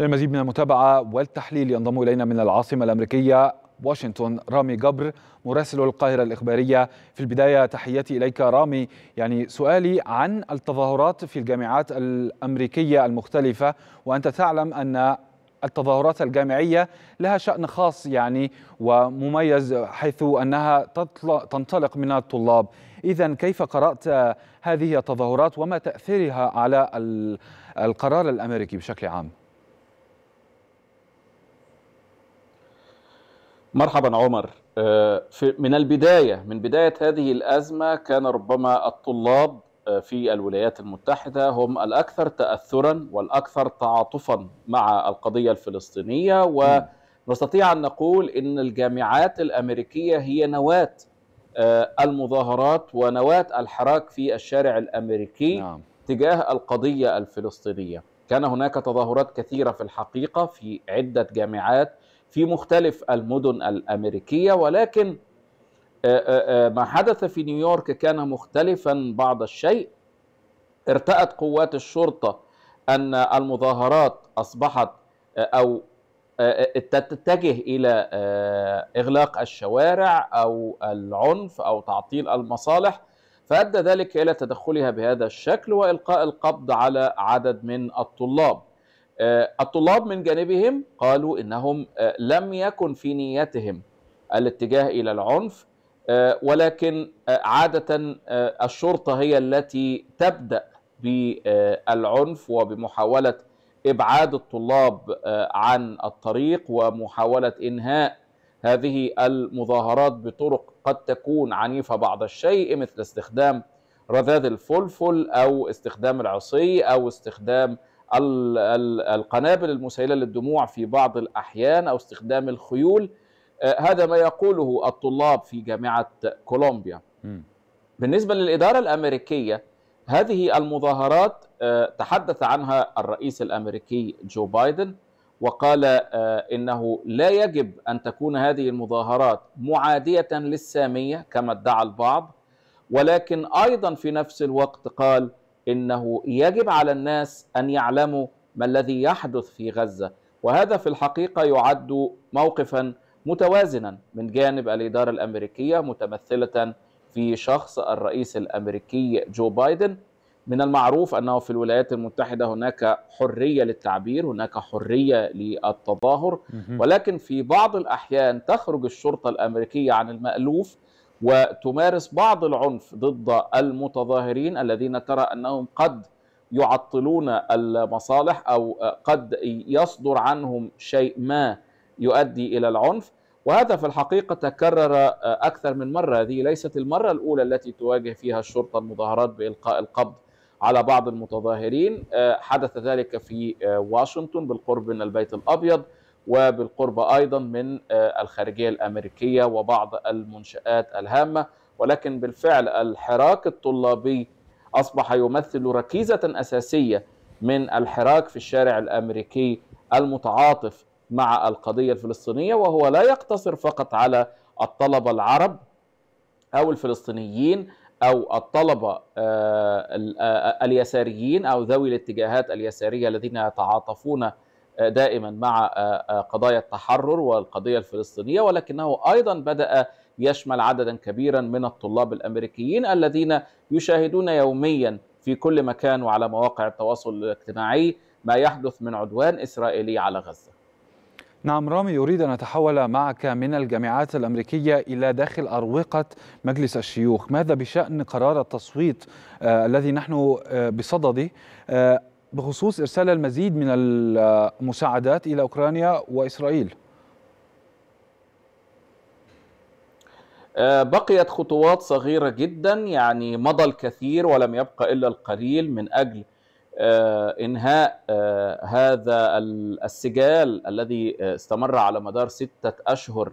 للمزيد من المتابعة والتحليل ينضم إلينا من العاصمة الأمريكية واشنطن رامي جبر مراسل القاهرة الإخبارية في البداية تحياتي إليك رامي يعني سؤالي عن التظاهرات في الجامعات الأمريكية المختلفة وأنت تعلم أن التظاهرات الجامعية لها شأن خاص يعني ومميز حيث أنها تنطلق من الطلاب إذا كيف قرأت هذه التظاهرات وما تأثيرها على القرار الأمريكي بشكل عام؟ مرحبا عمر آه، من البداية من بداية هذه الأزمة كان ربما الطلاب آه، في الولايات المتحدة هم الأكثر تأثرا والأكثر تعاطفا مع القضية الفلسطينية ونستطيع أن نقول أن الجامعات الأمريكية هي نواة آه، المظاهرات ونواة الحراك في الشارع الأمريكي نعم. تجاه القضية الفلسطينية كان هناك تظاهرات كثيرة في الحقيقة في عدة جامعات في مختلف المدن الامريكيه ولكن ما حدث في نيويورك كان مختلفا بعض الشيء ارتأت قوات الشرطه ان المظاهرات اصبحت او تتجه الى اغلاق الشوارع او العنف او تعطيل المصالح فادى ذلك الى تدخلها بهذا الشكل والقاء القبض على عدد من الطلاب آه، الطلاب من جانبهم قالوا انهم آه، لم يكن في نيتهم الاتجاه الى العنف آه، ولكن عاده الشرطه هي التي تبدا بالعنف وبمحاوله ابعاد الطلاب عن الطريق ومحاوله انهاء هذه المظاهرات بطرق قد تكون عنيفه بعض الشيء مثل استخدام رذاذ الفلفل او استخدام العصي او استخدام القنابل المسيلة للدموع في بعض الأحيان أو استخدام الخيول آه، هذا ما يقوله الطلاب في جامعة كولومبيا بالنسبة للإدارة الأمريكية هذه المظاهرات آه، تحدث عنها الرئيس الأمريكي جو بايدن وقال آه، إنه لا يجب أن تكون هذه المظاهرات معادية للسامية كما ادعى البعض ولكن أيضا في نفس الوقت قال انه يجب على الناس ان يعلموا ما الذي يحدث في غزه وهذا في الحقيقه يعد موقفا متوازنا من جانب الاداره الامريكيه متمثله في شخص الرئيس الامريكي جو بايدن من المعروف انه في الولايات المتحده هناك حريه للتعبير، هناك حريه للتظاهر، ولكن في بعض الاحيان تخرج الشرطه الامريكيه عن المالوف وتمارس بعض العنف ضد المتظاهرين الذين ترى انهم قد يعطلون المصالح او قد يصدر عنهم شيء ما يؤدي الى العنف وهذا في الحقيقه تكرر اكثر من مره هذه ليست المره الاولى التي تواجه فيها الشرطه المظاهرات بالقاء القبض على بعض المتظاهرين حدث ذلك في واشنطن بالقرب من البيت الابيض وبالقرب أيضا من آه، الخارجية الأمريكية وبعض المنشآت الهامة ولكن بالفعل الحراك الطلابي أصبح يمثل ركيزة أساسية من الحراك في الشارع الأمريكي المتعاطف مع القضية الفلسطينية وهو لا يقتصر فقط على الطلبة العرب أو الفلسطينيين أو الطلبة آه، آه، اليساريين أو ذوي الاتجاهات اليسارية الذين يتعاطفون دائما مع آه، آه، قضايا التحرر والقضية الفلسطينية ولكنه أيضا بدأ يشمل عددا كبيرا من الطلاب الأمريكيين الذين يشاهدون يوميا في كل مكان وعلى مواقع التواصل الاجتماعي ما يحدث من عدوان إسرائيلي على غزة نعم رامي أريد أن أتحول معك من الجامعات الأمريكية إلى داخل أروقة مجلس الشيوخ ماذا بشأن قرار التصويت آه الذي نحن آه بصدده آه بخصوص إرسال المزيد من المساعدات إلى أوكرانيا وإسرائيل آه، بقيت خطوات صغيرة جدا يعني مضى الكثير ولم يبقى إلا القليل من أجل آه، إنهاء آه، هذا السجال الذي استمر على مدار ستة أشهر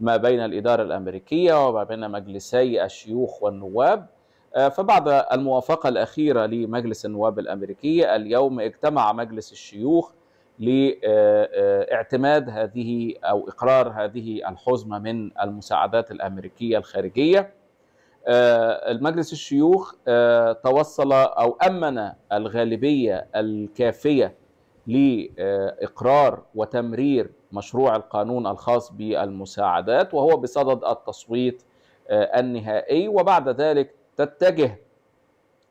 ما بين الإدارة الأمريكية وما بين مجلسي الشيوخ والنواب آه، فبعد الموافقة الأخيرة لمجلس النواب الأمريكي اليوم اجتمع مجلس الشيوخ لاعتماد آه، آه، هذه أو إقرار هذه الحزمة من المساعدات الأمريكية الخارجية المجلس الشيوخ توصل أو أمن الغالبية الكافية لإقرار وتمرير مشروع القانون الخاص بالمساعدات وهو بصدد التصويت النهائي وبعد ذلك تتجه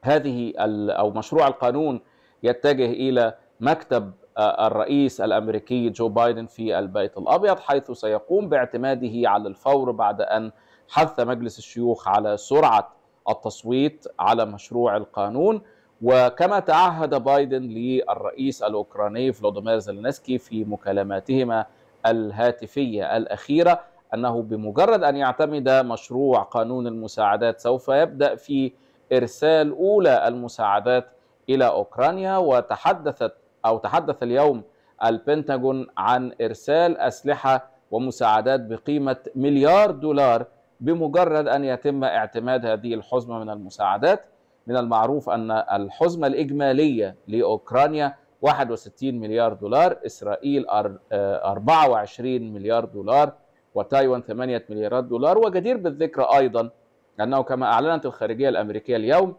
هذه او مشروع القانون يتجه الى مكتب آه، الرئيس الامريكي جو بايدن في البيت الابيض حيث سيقوم باعتماده على الفور بعد ان حث مجلس الشيوخ على سرعه التصويت على مشروع القانون وكما تعهد بايدن للرئيس الاوكراني فلوديمير زلنسكي في مكالماتهما الهاتفيه الاخيره أنه بمجرد أن يعتمد مشروع قانون المساعدات سوف يبدأ في إرسال أولى المساعدات إلى أوكرانيا وتحدثت أو تحدث اليوم البنتاجون عن إرسال أسلحة ومساعدات بقيمة مليار دولار بمجرد أن يتم اعتماد هذه الحزمة من المساعدات من المعروف أن الحزمة الإجمالية لأوكرانيا 61 مليار دولار إسرائيل 24 آه، مليار دولار وتايوان 8 مليارات دولار وجدير بالذكر أيضا أنه كما أعلنت الخارجية الأمريكية اليوم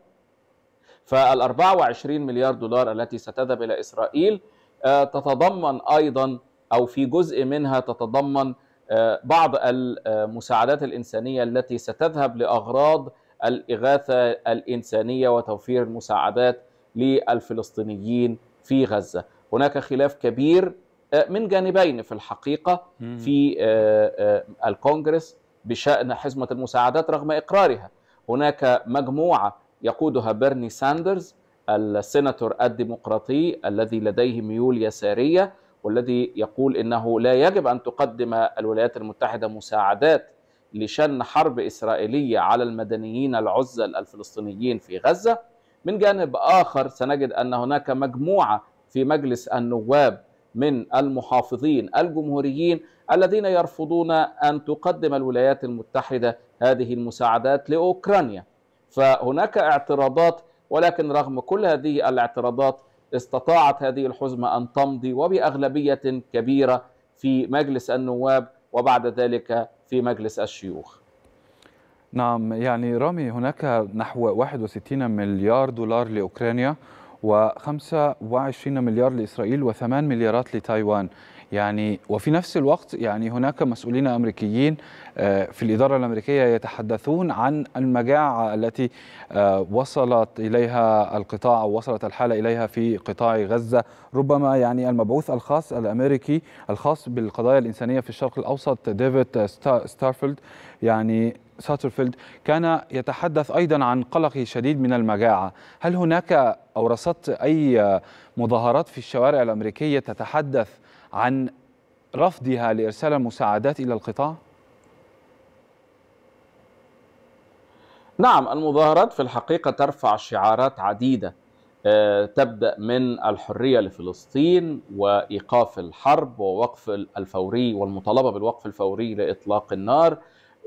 فال 24 مليار دولار التي ستذهب إلى إسرائيل آه، تتضمن أيضا أو في جزء منها تتضمن آه، بعض المساعدات الإنسانية التي ستذهب لأغراض الإغاثة الإنسانية وتوفير المساعدات للفلسطينيين في غزة هناك خلاف كبير آه، من جانبين في الحقيقة في آه، آه، الكونجرس بشأن حزمة المساعدات رغم إقرارها هناك مجموعة يقودها بيرني ساندرز السيناتور الديمقراطي الذي لديه ميول يسارية والذي يقول إنه لا يجب أن تقدم الولايات المتحدة مساعدات لشن حرب إسرائيلية على المدنيين العزل الفلسطينيين في غزة من جانب آخر سنجد أن هناك مجموعة في مجلس النواب من المحافظين الجمهوريين الذين يرفضون أن تقدم الولايات المتحدة هذه المساعدات لأوكرانيا فهناك اعتراضات ولكن رغم كل هذه الاعتراضات استطاعت هذه الحزمة أن تمضي وبأغلبية كبيرة في مجلس النواب وبعد ذلك في مجلس الشيوخ نعم يعني رامي هناك نحو 61 مليار دولار لأوكرانيا و25 مليار لإسرائيل و8 مليارات لتايوان يعني وفي نفس الوقت يعني هناك مسؤولين امريكيين آه، في الاداره الامريكيه يتحدثون عن المجاعه التي آه، وصلت اليها القطاع او وصلت الحاله اليها في قطاع غزه ربما يعني المبعوث الخاص الامريكي الخاص بالقضايا الانسانيه في الشرق الاوسط ديفيد ستارفيلد يعني ساترفيلد كان يتحدث أيضا عن قلق شديد من المجاعة هل هناك أو رصدت أي مظاهرات في الشوارع الأمريكية تتحدث عن رفضها لإرسال المساعدات إلى القطاع؟ نعم المظاهرات في الحقيقة ترفع شعارات عديدة آه، تبدأ من الحرية لفلسطين وإيقاف الحرب ووقف الفوري والمطالبة بالوقف الفوري لإطلاق النار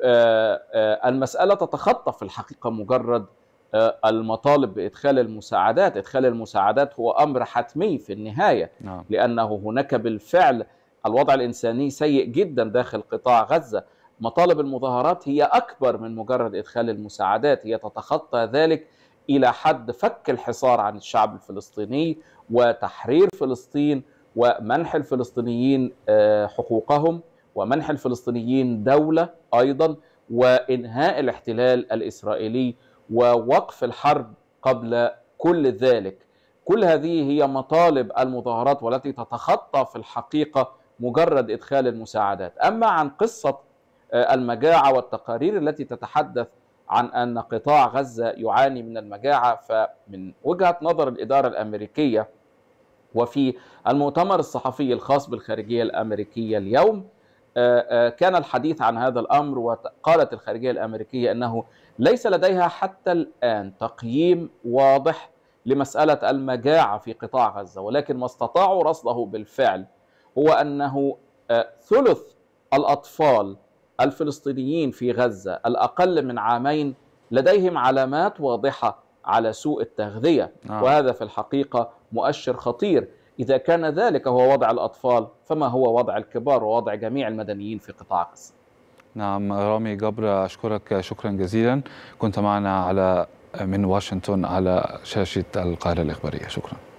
آه، آه، المسألة تتخطى في الحقيقة مجرد آه، المطالب بادخال المساعدات، ادخال المساعدات هو امر حتمي في النهايه نعم. لانه هناك بالفعل الوضع الانساني سيء جدا داخل قطاع غزه، مطالب المظاهرات هي اكبر من مجرد ادخال المساعدات، هي تتخطى ذلك الى حد فك الحصار عن الشعب الفلسطيني وتحرير فلسطين ومنح الفلسطينيين آه، حقوقهم ومنح الفلسطينيين دوله ايضا وانهاء الاحتلال الاسرائيلي ووقف الحرب قبل كل ذلك كل هذه هي مطالب المظاهرات والتي تتخطى في الحقيقة مجرد إدخال المساعدات أما عن قصة آه، المجاعة والتقارير التي تتحدث عن أن قطاع غزة يعاني من المجاعة فمن وجهة نظر الإدارة الأمريكية وفي المؤتمر الصحفي الخاص بالخارجية الأمريكية اليوم آه، آه، كان الحديث عن هذا الامر وقالت الخارجيه الامريكيه انه ليس لديها حتى الان تقييم واضح لمساله المجاعه في قطاع غزه ولكن ما استطاعوا رصده بالفعل هو انه آه، ثلث الاطفال الفلسطينيين في غزه الاقل من عامين لديهم علامات واضحه على سوء التغذيه آه. وهذا في الحقيقه مؤشر خطير إذا كان ذلك هو وضع الأطفال فما هو وضع الكبار ووضع جميع المدنيين في قطاع غزة نعم رامي جبر أشكرك شكرا جزيلا كنت معنا على من واشنطن على شاشة القاهرة الإخبارية شكرا